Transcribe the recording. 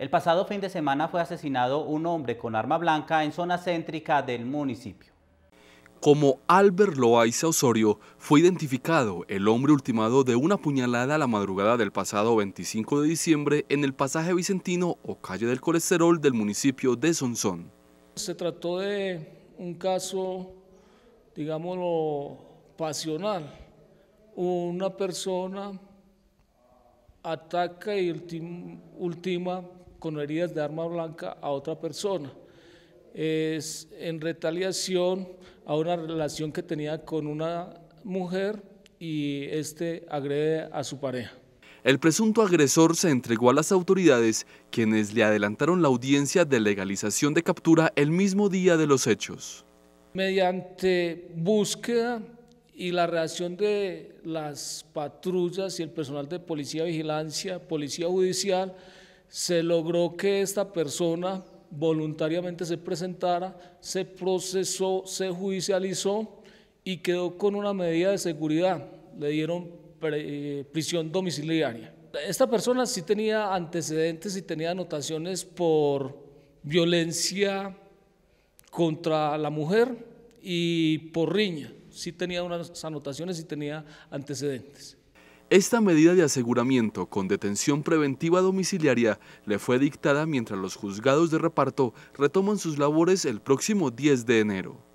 El pasado fin de semana fue asesinado un hombre con arma blanca en zona céntrica del municipio. Como Albert Loaiza Osorio, fue identificado el hombre ultimado de una puñalada a la madrugada del pasado 25 de diciembre en el pasaje vicentino o calle del colesterol del municipio de Sonsón. Se trató de un caso, digámoslo, pasional. Una persona ataca y ultima con heridas de arma blanca a otra persona. Es en retaliación a una relación que tenía con una mujer y este agrede a su pareja. El presunto agresor se entregó a las autoridades, quienes le adelantaron la audiencia de legalización de captura el mismo día de los hechos. Mediante búsqueda y la reacción de las patrullas y el personal de policía, vigilancia, policía judicial, se logró que esta persona voluntariamente se presentara, se procesó, se judicializó y quedó con una medida de seguridad. Le dieron eh, prisión domiciliaria. Esta persona sí tenía antecedentes y tenía anotaciones por violencia contra la mujer y por riña. Sí tenía unas anotaciones y tenía antecedentes. Esta medida de aseguramiento con detención preventiva domiciliaria le fue dictada mientras los juzgados de reparto retoman sus labores el próximo 10 de enero.